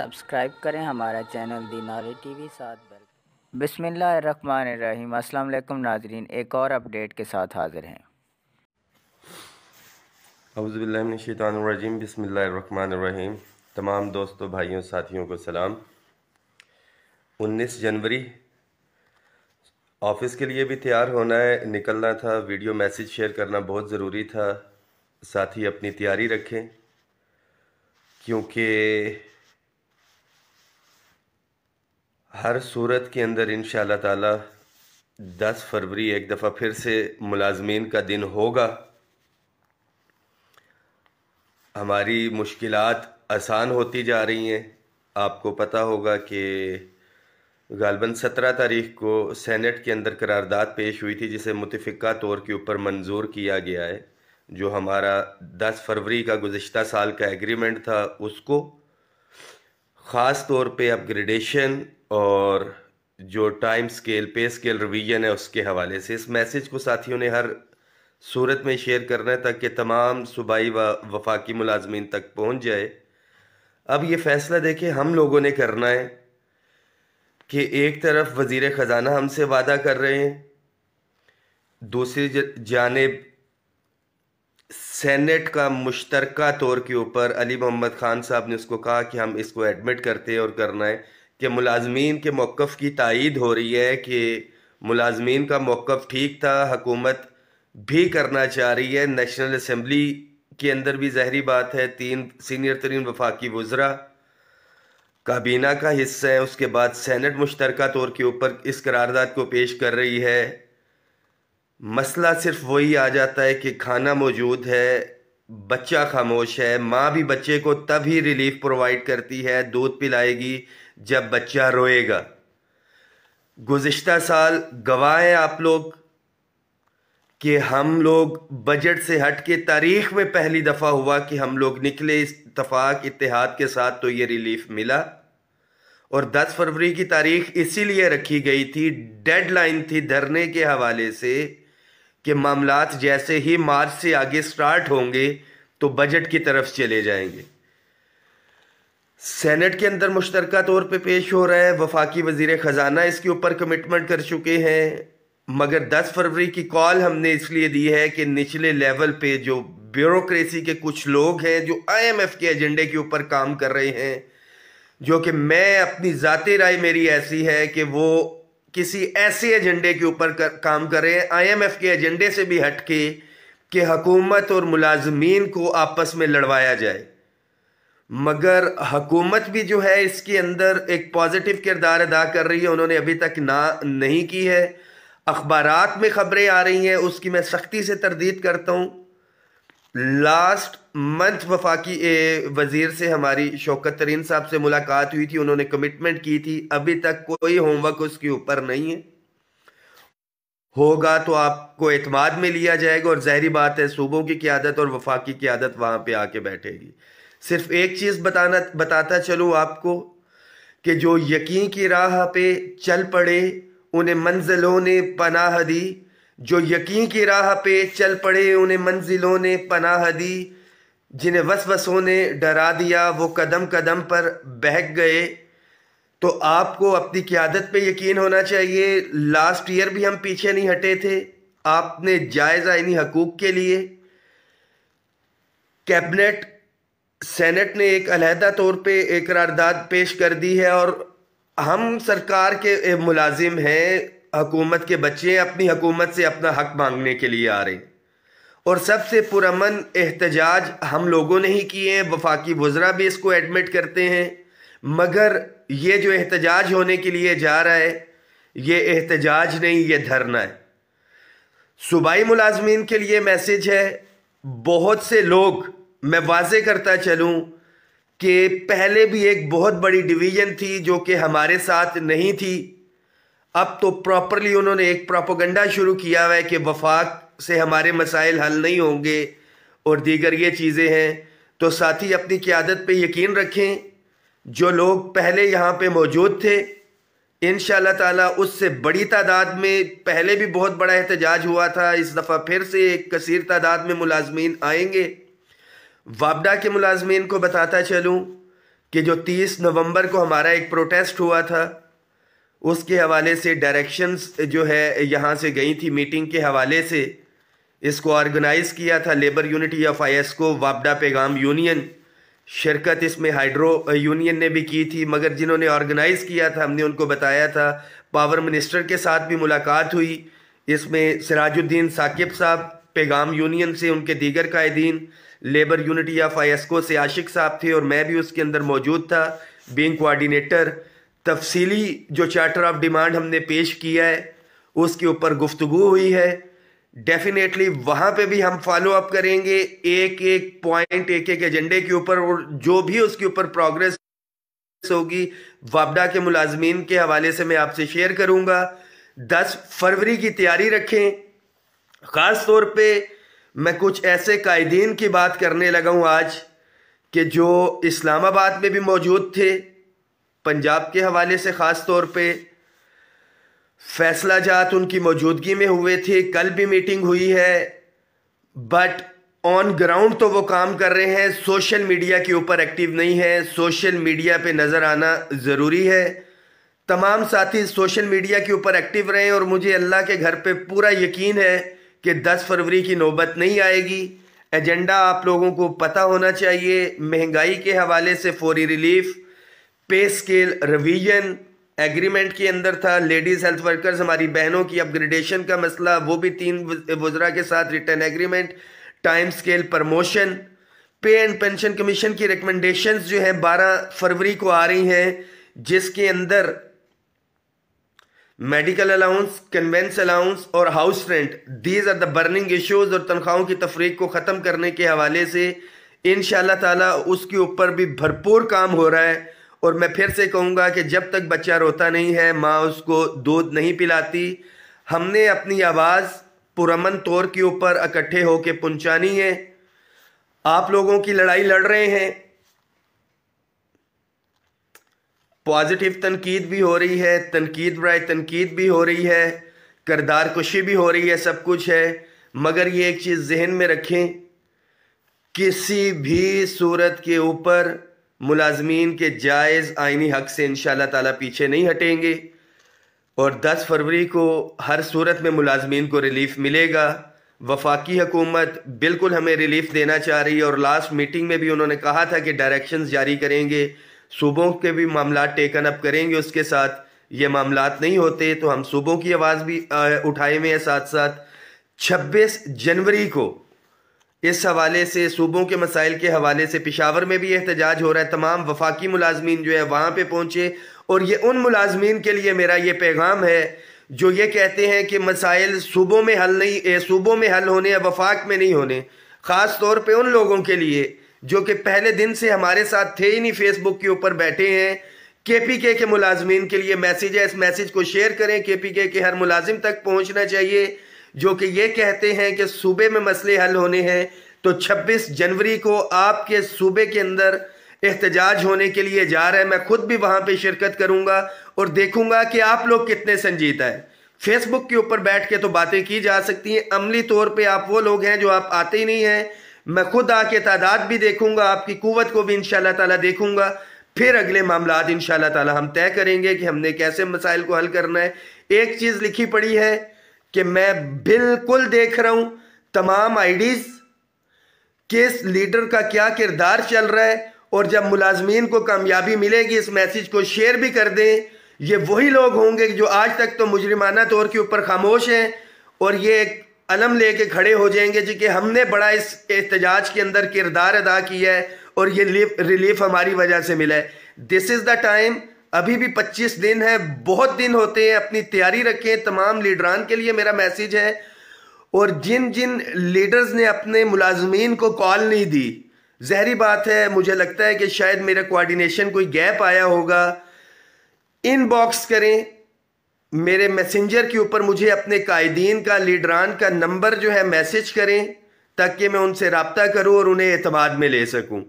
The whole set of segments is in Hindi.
सब्सक्राइब करें हमारा चैनल दी टी वी साथ बेल बिसमीम अल्लाम नाजरीन एक और अपडेट के साथ हाज़िर हैं अवज़बिल्लिनशैतानरजीम बसमीम तमाम दोस्तों भाइयों साथियों को सलाम 19 जनवरी ऑफिस के लिए भी तैयार होना है निकलना था वीडियो मैसेज शेयर करना बहुत ज़रूरी था साथ ही अपनी तैयारी रखें क्योंकि हर सूरत के अंदर इन ताला दस फरवरी एक दफ़ा फिर से मुलाजमीन का दिन होगा हमारी मुश्किल आसान होती जा रही हैं आपको पता होगा कि गालबन सत्रह तारीख को सेनेट के अंदर करारदाद पेश हुई थी जिसे मुतफ़ा तौर के ऊपर मंजूर किया गया है जो हमारा दस फरवरी का गुज्त साल का एग्रीमेंट था उसको ख़ास तौर पे अपग्रेडेशन और जो time scale pay scale revision है उसके हवाले से इस मैसेज को साथियों ने हर सूरत में शेयर करना है ताकि तमाम सूबाई व वफाकी मुलाजमीन तक पहुँच जाए अब ये फैसला देखे हम लोगों ने करना है कि एक तरफ वज़ी ख़ज़ाना हमसे वादा कर रहे हैं दूसरी जानब सेनेट का मुश्तरक तौर के ऊपर अली मोहम्मद ख़ान साहब ने उसको कहा कि हम इसको एडमिट करते हैं और करना है कि मुलाजमीन के मौक़ की तइद हो रही है कि मुलाजमीन का मौक़ ठीक था हकूमत भी करना चाह रही है नेशनल असम्बली के अंदर भी जहरी बात है तीन सीनियर तरीन वफाकी वज्रा काबीना का हिस्सा है उसके बाद सैनट मुश्तर तौर के ऊपर इस करारदाद को पेश कर रही है मसला सिर्फ वही आ जाता है कि खाना मौजूद है बच्चा खामोश है माँ भी बच्चे को तभी रिलीफ प्रोवाइड करती है दूध पिलाएगी जब बच्चा रोएगा गुज्त साल गवाह हैं आप लोग कि हम लोग बजट से हट के तारीख में पहली दफ़ा हुआ कि हम लोग निकले इतफाक़ इतिहाद के साथ तो ये रिलीफ मिला और 10 फरवरी की तारीख इसीलिए रखी गई थी डेडलाइन थी धरने के हवाले से कि मामला जैसे ही मार्च से आगे स्टार्ट होंगे तो बजट की तरफ चले जाएंगे सेनेट के अंदर मुश्तरक तौर पर पे पेश हो रहा है वफाकी वजीर ख़जाना इसके ऊपर कमिटमेंट कर चुके हैं मगर दस फरवरी की कॉल हमने इसलिए दी है कि निचले लेवल पे जो ब्यूरोक्रेसी के कुछ लोग हैं जो आईएमएफ के एजेंडे के ऊपर काम कर रहे हैं जो कि मैं अपनी ज़ाती राय मेरी ऐसी है कि वो किसी ऐसे एजेंडे के ऊपर कर, काम कर रहे एम एफ के एजेंडे से भी हट के कि हकूमत और मुलाजमीन को आपस में लड़वाया जाए मगर हकूमत भी जो है इसके अंदर एक पॉजिटिव किरदार अदा कर रही है उन्होंने अभी तक ना नहीं की है अखबार में ख़बरें आ रही हैं उसकी मैं सख्ती से तरदीद करता हूँ लास्ट मंथ वफाकी वज़ीर से हमारी शौकत तरीन साहब से मुलाकात हुई थी उन्होंने कमिटमेंट की थी अभी तक कोई होमवर्क उसके ऊपर नहीं है होगा तो आपको अतमाद में लिया जाएगा और जहरी बात है सूबों की क्यादत और वफाकी क्यादत वहाँ पर आके बैठेगी सिर्फ एक चीज़ बताना बताता चलूँ आपको कि जो यकीन की राह पे चल पड़े उन्हें मंजिलों ने पनाह दी जो यकीन की राह पे चल पड़े उन्हें मंजिलों ने पनाह दी जिन्हें वसवसों ने डरा दिया वो कदम कदम पर बहक गए तो आपको अपनी क्यादत पे यकीन होना चाहिए लास्ट ईयर भी हम पीछे नहीं हटे थे आपने जायज़ा इन्हीं हकूक़ के लिए कैबिनेट सेनेट ने एक अलहदा तौर पे एक करारदाद पेश कर दी है और हम सरकार के मुलाजिम हैं हकूमत के बच्चे अपनी हकूमत से अपना हक मांगने के लिए आ रहे हैं और सबसे पुरमन एहतजाज हम लोगों ने ही किए हैं वफाकी वज्रा भी इसको एडमिट करते हैं मगर ये जो एहतजाज होने के लिए जा रहा है ये एहतजाज नहीं ये धरना है सूबाई मुलाजमीन के लिए मैसेज है बहुत से लोग मैं वाजे करता चलूँ कि पहले भी एक बहुत बड़ी डिवीज़न थी जो कि हमारे साथ नहीं थी अब तो प्रॉपरली उन्होंने एक प्रोपोगंडा शुरू किया हुआ है कि वफाक से हमारे मसाइल हल नहीं होंगे और दीगर ये चीज़ें हैं तो साथी अपनी क्यादत पे यकीन रखें जो लोग पहले यहाँ पे मौजूद थे इन ताला उससे बड़ी तादाद में पहले भी बहुत बड़ा एहतजाज हुआ था इस दफ़ा फिर से एक कसर तादाद में मुलाजमीन आएंगे वापडा के मुलाजमीन को बताता चलूँ कि जो 30 नवंबर को हमारा एक प्रोटेस्ट हुआ था उसके हवाले से डायरेक्शंस जो है यहाँ से गई थी मीटिंग के हवाले से इसको ऑर्गेनाइज़ किया था labour unity of I S को वापडा पैगाम यूनियन शिरकत इसमें हाइड्रो यूनियन ने भी की थी मगर जिन्होंने ऑर्गेनाइज़ किया था हमने उनको बताया था पावर मिनिस्टर के साथ भी मुलाकात हुई इसमें सिराजुद्दीन साकिब साहब पैगाम यूनियन से उनके दीगर कायदीन लेबर यूनिट या फायस्को से आशिक साहब थे और मैं भी उसके अंदर मौजूद था बिंग कोआर्डीनेटर तफसीली जो चार्टर ऑफ डिमांड हमने पेश किया है उसके ऊपर गुफ्तु हुई है डेफिनेटली वहाँ पे भी हम फॉलो अप करेंगे एक एक पॉइंट एक एक एजेंडे के ऊपर और जो भी उसके ऊपर प्रोग्रेस होगी वापडा के मुलाजमीन के हवाले से मैं आपसे शेयर करूँगा दस फरवरी की तैयारी रखें ख़ास तौर पर मैं कुछ ऐसे कायदीन की बात करने लगा हूँ आज कि जो इस्लामाबाद में भी मौजूद थे पंजाब के हवाले से ख़ास तौर पर फैसला जात उनकी मौजूदगी में हुए थे कल भी मीटिंग हुई है बट ऑन ग्राउंड तो वो काम कर रहे हैं सोशल मीडिया के ऊपर एक्टिव नहीं है सोशल मीडिया पे नज़र आना ज़रूरी है तमाम साथी सोशल मीडिया के ऊपर एक्टिव रहें और मुझे अल्लाह के घर पे पूरा यकीन है कि 10 फरवरी की नौबत नहीं आएगी एजेंडा आप लोगों को पता होना चाहिए महंगाई के हवाले से फौरी रिलीफ पे स्केल रिवीजन एग्रीमेंट के अंदर था लेडीज़ हेल्थ वर्कर्स हमारी बहनों की अपग्रेडेशन का मसला वो भी तीन वज्रा के साथ return agreement time scale promotion pay and pension commission की रिकमेंडेशन जो है बारह फरवरी को आ रही हैं जिसके अंदर मेडिकल अलाउंस कन्वेंस अलाउंस और house rent these are the burning issues और तनख्वाहों की तफरीक को ख़त्म करने के हवाले से इन ताला उसके ऊपर भी भरपूर काम हो रहा है और मैं फिर से कहूँगा कि जब तक बच्चा रोता नहीं है माँ उसको दूध नहीं पिलाती हमने अपनी आवाज़ पुरमन तौर के ऊपर इकट्ठे होकर पहुँचानी है आप लोगों की लड़ाई लड़ रहे हैं पॉजिटिव तनकीद भी हो रही है तनकीद बर तनकीद भी हो रही है करदार कुशी भी हो रही है सब कुछ है मगर ये एक चीज़ जहन में रखें किसी भी सूरत के ऊपर मुलाजमीन के जायज़ आइनी हक से इन ताला पीछे नहीं हटेंगे और 10 फरवरी को हर सूरत में मुलाजमीन को रिलीफ मिलेगा वफाकी हकूमत बिल्कुल हमें रिलीफ देना चाह रही है और लास्ट मीटिंग में भी उन्होंने कहा था कि डायरेक्शंस जारी करेंगे सूबों के भी मामला टेकन अप करेंगे उसके साथ ये मामला नहीं होते तो हम सूबों की आवाज़ भी उठाए हुए हैं साथ साथ 26 जनवरी को इस हवाले से सूबों के मसाइल के हवाले से पिशावर में भी एहतजाज हो रहा है तमाम वफाकी मुलाजमीन जो है वहाँ पर पहुँचे और ये उन मुलाजमीन के लिए मेरा ये पैगाम है जो ये कहते हैं कि मसाइल सूबों में हल नहीं सूबों में हल होने या वफाक में नहीं होने ख़ास तौर पर उन लोगों के लिए जो कि पहले दिन से हमारे साथ थे ही नहीं फेसबुक के ऊपर बैठे हैं केपीके के मुलाजमीन के लिए मैसेज है इस मैसेज को शेयर करें केपीके के हर मुलाजिम तक पहुंचना चाहिए जो कि ये कहते हैं कि सूबे में मसले हल होने हैं तो 26 जनवरी को आपके सूबे के अंदर एहतजाज होने के लिए जा रहा है मैं खुद भी वहां पे शिरकत करूंगा और देखूंगा कि आप लोग कितने संजीदा हैं फेसबुक के ऊपर बैठ के तो बातें की जा सकती हैं अमली तौर पर आप वो लोग हैं जो आप आते ही नहीं हैं मैं खुद आके तादाद भी देखूंगा आपकी कुवत को भी इन ताला देखूंगा फिर अगले मामला इन ताला हम तय करेंगे कि हमने कैसे मसाइल को हल करना है एक चीज़ लिखी पड़ी है कि मैं बिल्कुल देख रहा हूं तमाम आईडीज़ किस लीडर का क्या किरदार चल रहा है और जब मुलाजमीन को कामयाबी मिलेगी इस मैसेज को शेयर भी कर दें ये वही लोग होंगे जो आज तक तो मुजरिमाना तौर के ऊपर खामोश हैं और ये एक अलम लेके खड़े हो जाएंगे जी कि हमने बड़ा इस एहतजाज के अंदर किरदार अदा किया है और ये रिलीफ हमारी वजह से मिला है दिस इज़ द टाइम अभी भी 25 दिन है बहुत दिन होते हैं अपनी तैयारी रखें तमाम लीडरान के लिए मेरा मैसेज है और जिन जिन लीडर्स ने अपने मुलाजमीन को कॉल नहीं दी जहरी बात है मुझे लगता है कि शायद मेरा कोऑर्डिनेशन कोई गैप आया होगा इनबॉक्स करें मेरे मैसेंजर के ऊपर मुझे अपने कायदीन का लीडरान का नंबर जो है मैसेज करें ताकि मैं उनसे रबता करूँ और उन्हें अतमाद में ले सकूँ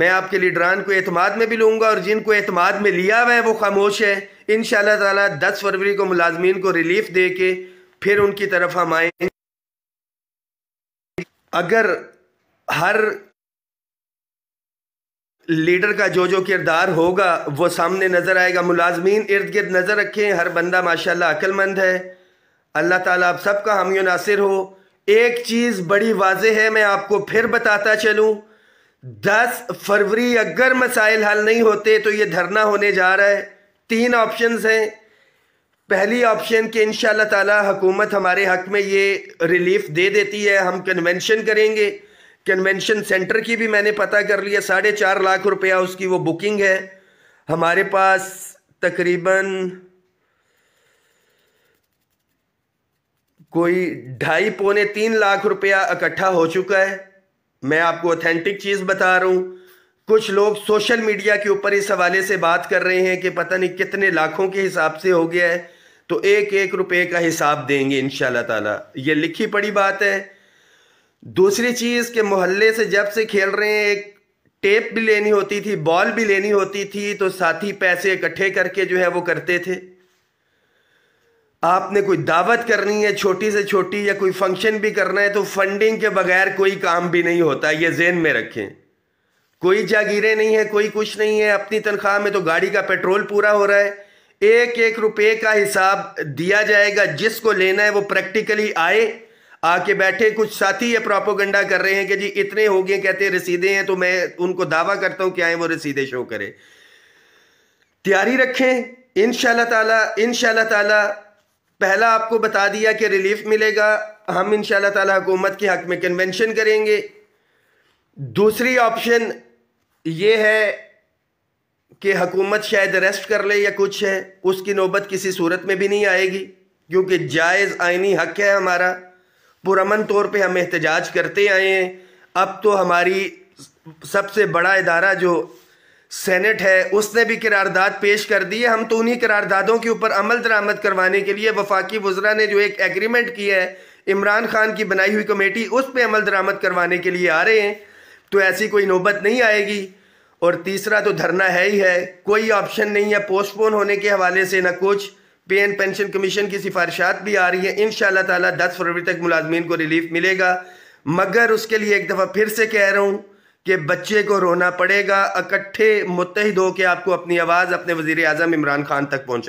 मैं आपके लीडरान को अतमाद में भी लूँगा और जिनको अतमाद में लिया हुआ है वो खामोश है इन तला दस फरवरी को मुलाजमीन को रिलीफ दे के फिर उनकी तरफ हम आए अगर हर लीडर का जो जो किरदार होगा वो सामने नज़र आएगा मुलाजमीन इर्द गिर्द नज़र रखें हर बंदा माशाल्लाह अक्लमंद है अल्लाह ताला आप सबका हम नासिर हो एक चीज़ बड़ी वाज है मैं आपको फिर बताता चलूँ दस फरवरी अगर मसाइल हल नहीं होते तो ये धरना होने जा रहा है तीन ऑप्शन हैं पहली ऑप्शन कि इन शाह तकूमत हमारे हक में ये रिलीफ दे देती है हम कन्वेंशन करेंगे कन्वेंशन सेंटर की भी मैंने पता कर लिया साढ़े चार लाख रुपया उसकी वो बुकिंग है हमारे पास तकरीबन कोई ढाई पौने तीन लाख रुपया इकट्ठा हो चुका है मैं आपको ऑथेंटिक चीज़ बता रहा हूँ कुछ लोग सोशल मीडिया के ऊपर इस हवाले से बात कर रहे हैं कि पता नहीं कितने लाखों के हिसाब से हो गया है तो एक एक रुपये का हिसाब देंगे इन ताला ये लिखी पड़ी बात है दूसरी चीज़ के मोहल्ले से जब से खेल रहे हैं एक टेप भी लेनी होती थी बॉल भी लेनी होती थी तो साथी पैसे इकट्ठे करके जो है वो करते थे आपने कोई दावत करनी है छोटी से छोटी या कोई फंक्शन भी करना है तो फंडिंग के बगैर कोई काम भी नहीं होता ये जेन में रखें कोई जागीरें नहीं है कोई कुछ नहीं है अपनी तनख्वाह में तो गाड़ी का पेट्रोल पूरा हो रहा है एक एक रुपए का हिसाब दिया जाएगा जिसको लेना है वो प्रैक्टिकली आए आके बैठे कुछ साथी ये प्रोपोगंडा कर रहे हैं कि जी इतने हो गए कहते हैं रसीदे हैं तो मैं उनको दावा करता हूं कि आए वो रसीदे शो करें तैयारी रखें इन ताला इन ताला पहला आपको बता दिया कि रिलीफ मिलेगा हम इन ताला हुकूमत के हक में कन्वेंशन करेंगे दूसरी ऑप्शन ये है कि हकूमत शायद अरेस्ट कर ले या कुछ है उसकी नौबत किसी सूरत में भी नहीं आएगी क्योंकि जायज़ आइनी हक है हमारा पुरमन तौर पे हम एहतजाज करते आए हैं अब तो हमारी सबसे बड़ा इदारा जो सेनेट है उसने भी करारदाद पेश कर दी है हम तो उन्हीं करारदादों के ऊपर अमल दरामद करवाने के लिए वफाकी वज्रा ने जो एक एग्रीमेंट किया है इमरान खान की बनाई हुई कमेटी उस पर अमल दरामद करवाने के लिए आ रहे हैं तो ऐसी कोई नौबत नहीं आएगी और तीसरा तो धरना है ही है कोई ऑप्शन नहीं है पोस्टपोन होने के हवाले से ना कुछ पे एंड पेंशन कमीशन की सिफारिशात भी आ रही है इन शाह ताला दस फरवरी तक मुलाजमीन को रिलीफ मिलेगा मगर उसके लिए एक दफ़ा फिर से कह रहा हूँ कि बच्चे को रोना पड़ेगा इकट्ठे मुतहद होकर आपको अपनी आवाज़ अपने वजीर अजम इमरान खान तक पहुँचा